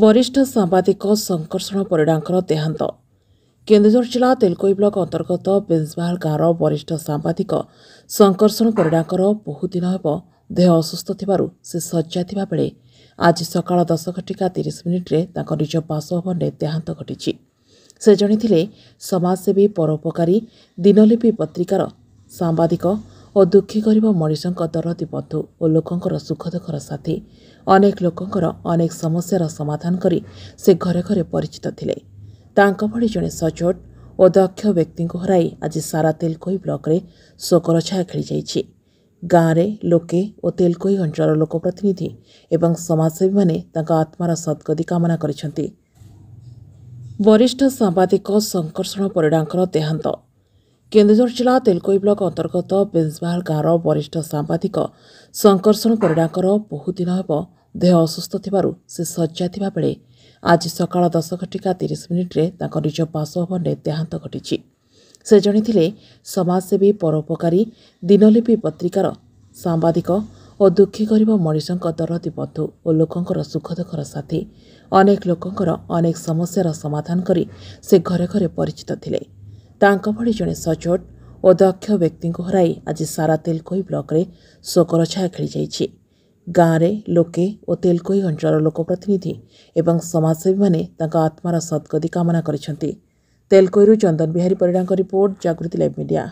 ବରିଷ୍ଠ ସାମ୍ବାଦିକ ଶଙ୍କର୍ଷଣ ପରିଡ଼ାଙ୍କର ଦେହାନ୍ତ କେନ୍ଦୁଝର ଜିଲ୍ଲା ତେଲକୋଇ ବ୍ଲକ ଅନ୍ତର୍ଗତ ବେଜବାହାଲ ଗାଁର ବରିଷ୍ଠ ସାମ୍ବାଦିକ ଶଙ୍କର୍ଷଣ ପରିଡ଼ାଙ୍କର ବହୁଦିନ ହେବ ଦେହ ଅସୁସ୍ଥ ଥିବାରୁ ସେ ଶଯ୍ୟା ଥିବାବେଳେ ଆଜି ସକାଳ ଦଶ ଘଟିକା ତିରିଶ ମିନିଟ୍ରେ ତାଙ୍କ ନିଜ ବାସଭବନରେ ଦେହାନ୍ତ ଘଟିଛି ସେ ଜଣିଥିଲେ ସମାଜସେବୀ ପରୋପକାରୀ ଦିନଲିପି ପତ୍ରିକାର ସାମ୍ବାଦିକ ଓ ଦୁଃଖୀ ଗରିବ ମଣିଷଙ୍କ ଦରଦୀ ବନ୍ଧୁ ଓ ଲୋକଙ୍କର ସୁଖଦୁଃଖର ସାଥୀ ଅନେକ ଲୋକଙ୍କର ଅନେକ ସମସ୍ୟାର ସମାଧାନ କରି ସେ ଘରେ ଘରେ ପରିଚିତ ଥିଲେ ତାଙ୍କ ଭଳି ଜଣେ ସଚୋଟ ଓ ଦକ୍ଷ ବ୍ୟକ୍ତିଙ୍କୁ ହରାଇ ଆଜି ସାରା ତେଲକୋଇ ବ୍ଲକରେ ଶୋକର ଛାୟା ଖେଳିଯାଇଛି ଗାଁରେ ଲୋକେ ଓ ତେଲକୋଇ ଅଞ୍ଚଳର ଲୋକପ୍ରତିନିଧି ଏବଂ ସମାଜସେବୀମାନେ ତାଙ୍କ ଆତ୍ମାର ସଦ୍ଗତି କାମନା କରିଛନ୍ତି ବରିଷ୍ଠ ସାମ୍ବାଦିକ ଶଙ୍କର୍ଷଣ ପରିଡ଼ାଙ୍କର ଦେହାନ୍ତ କେନ୍ଦୁଝର ଜିଲ୍ଲା ତେଲକୋଇ ବ୍ଲକ ଅନ୍ତର୍ଗତ ବେଞ୍ଜବାହାଲ ଗାଁର ବରିଷ୍ଠ ସାମ୍ବାଦିକ ଶଙ୍କର୍ଷଣ ପରିଡ଼ାଙ୍କର ବହୁଦିନ ହେବ ଦେହ ଅସୁସ୍ଥ ଥିବାରୁ ସେ ଶଯ୍ୟା ଥିବାବେଳେ ଆଜି ସକାଳ ଦଶ ଘଟିକା ତିରିଶ ମିନିଟ୍ରେ ତାଙ୍କ ନିଜ ବାସଭବନରେ ଦେହାନ୍ତ ଘଟିଛି ସେ ଜଣିଥିଲେ ସମାଜସେବୀ ପରୋପକାରୀ ଦିନଲିପି ପତ୍ରିକାର ସାମ୍ବାଦିକ ଓ ଦୁଃଖୀ ଗରିବ ମଣିଷଙ୍କ ଦରଦି ବନ୍ଧୁ ଓ ଲୋକଙ୍କର ସୁଖଦୁଃଖର ସାଥୀ ଅନେକ ଲୋକଙ୍କର ଅନେକ ସମସ୍ୟାର ସମାଧାନ କରି ସେ ଘରେ ଘରେ ପରିଚିତ ଥିଲେ ତାଙ୍କ ଭଳି ଜଣେ ସଚୋଟ ଓ ଦକ୍ଷ ବ୍ୟକ୍ତିଙ୍କୁ ହରାଇ ଆଜି ସାରା ତେଲକୋହି ବ୍ଲକରେ ଶୋକର ଛାୟା ଖେଳିଯାଇଛି ଗାଁରେ ଲୋକେ ଓ ତେଲକୋହି ଅଞ୍ଚଳର ଲୋକପ୍ରତିନିଧି ଏବଂ ସମାଜସେବୀମାନେ ତାଙ୍କ ଆତ୍ମାର ସଦ୍ଗତି କାମନା କରିଛନ୍ତି ତେଲକୋଇରୁ ଚନ୍ଦନ ବିହାରୀ ପରିଡ଼ାଙ୍କ ରିପୋର୍ଟ ଜାଗୃତି ଲାଇଭ୍ ମିଡ଼ିଆ